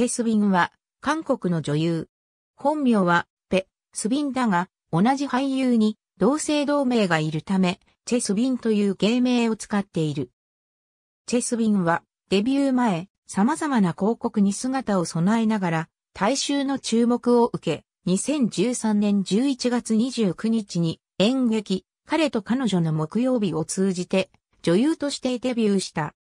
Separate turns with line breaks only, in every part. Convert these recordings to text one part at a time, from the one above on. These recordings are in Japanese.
チェ・スビンは、韓国の女優。本名は、ペ・スビンだが、同じ俳優に、同姓同名がいるため、チェ・スビンという芸名を使っている。チェ・スビンは、デビュー前、様々な広告に姿を備えながら、大衆の注目を受け、2013年11月29日に演劇、彼と彼女の木曜日を通じて、女優としてデビューした。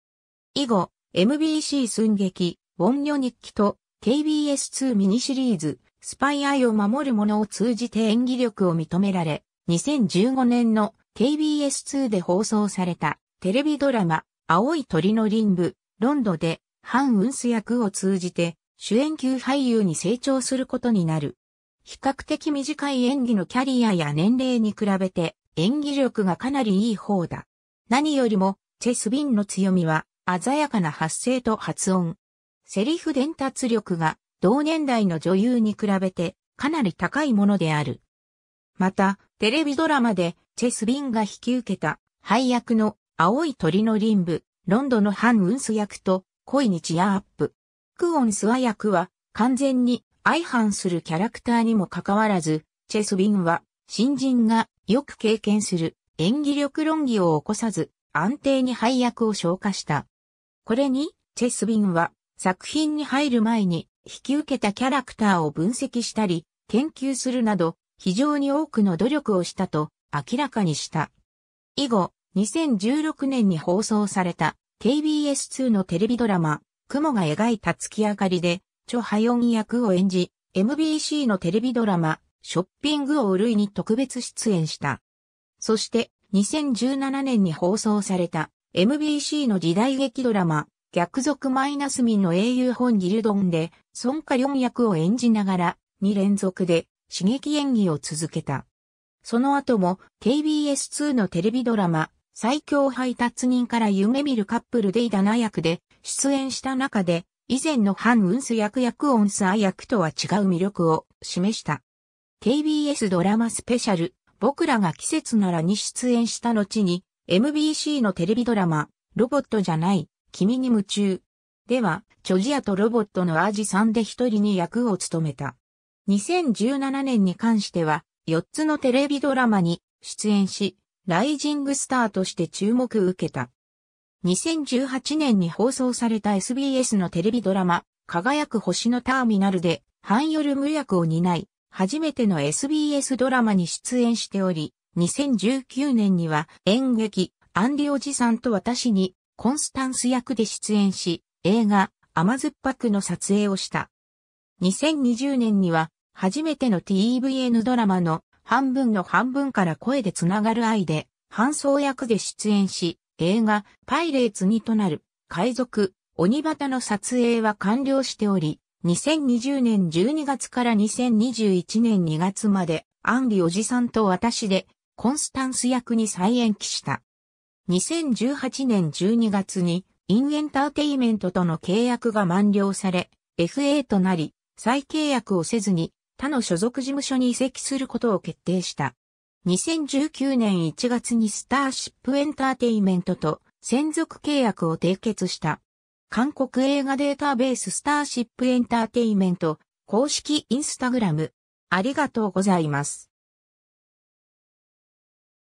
以後、MBC 寸劇、ウォンニョ日記と KBS2 ミニシリーズ、スパイアイを守る者を通じて演技力を認められ、2015年の KBS2 で放送されたテレビドラマ、青い鳥の林部、ロンドで、ハン・ウンス役を通じて、主演級俳優に成長することになる。比較的短い演技のキャリアや年齢に比べて、演技力がかなりいい方だ。何よりも、チェスビンの強みは、鮮やかな発声と発音。セリフ伝達力が同年代の女優に比べてかなり高いものである。また、テレビドラマでチェスビンが引き受けた配役の青い鳥のン部、ロンドのハン・ウンス役と恋にチアアップ。クオン・スワ役は完全に相反するキャラクターにもかかわらず、チェスビンは新人がよく経験する演技力論議を起こさず安定に配役を消化した。これにチェスビンは作品に入る前に引き受けたキャラクターを分析したり、研究するなど、非常に多くの努力をしたと明らかにした。以後、2016年に放送された KBS2 のテレビドラマ、雲が描いた月明かりで、チョハヨン役を演じ、MBC のテレビドラマ、ショッピングを類に特別出演した。そして、2017年に放送された MBC の時代劇ドラマ、逆賊マイナスミの英雄本ギルドンで、孫家良役を演じながら、2連続で刺激演技を続けた。その後も KBS2 のテレビドラマ、最強配達人から夢見るカップルでイダナ役で出演した中で、以前のハン・ウンス役役オンスア役とは違う魅力を示した。KBS ドラマスペシャル、僕らが季節ならに出演した後に、MBC のテレビドラマ、ロボットじゃない、君に夢中。では、チョジアとロボットのアージさんで一人に役を務めた。2017年に関しては、4つのテレビドラマに出演し、ライジングスターとして注目を受けた。2018年に放送された SBS のテレビドラマ、輝く星のターミナルで、ハンヨルム役を担い、初めての SBS ドラマに出演しており、2019年には演劇、アンリおじさんと私にコンスタンス役で出演し、映画、甘酸っぱくの撮影をした。2020年には、初めての TVN ドラマの半分の半分から声でつながる愛で、搬送役で出演し、映画、パイレーツにとなる、海賊、鬼旗の撮影は完了しており、2020年12月から2021年2月まで、アンリおじさんと私で、コンスタンス役に再延期した。2018年12月にインエンターテイメントとの契約が満了され、FA となり、再契約をせずに他の所属事務所に移籍することを決定した。2019年1月にスターシップエンターテイメントと専属契約を締結した。韓国映画データベーススターシップエンターテイメント公式インスタグラムありがとうございます。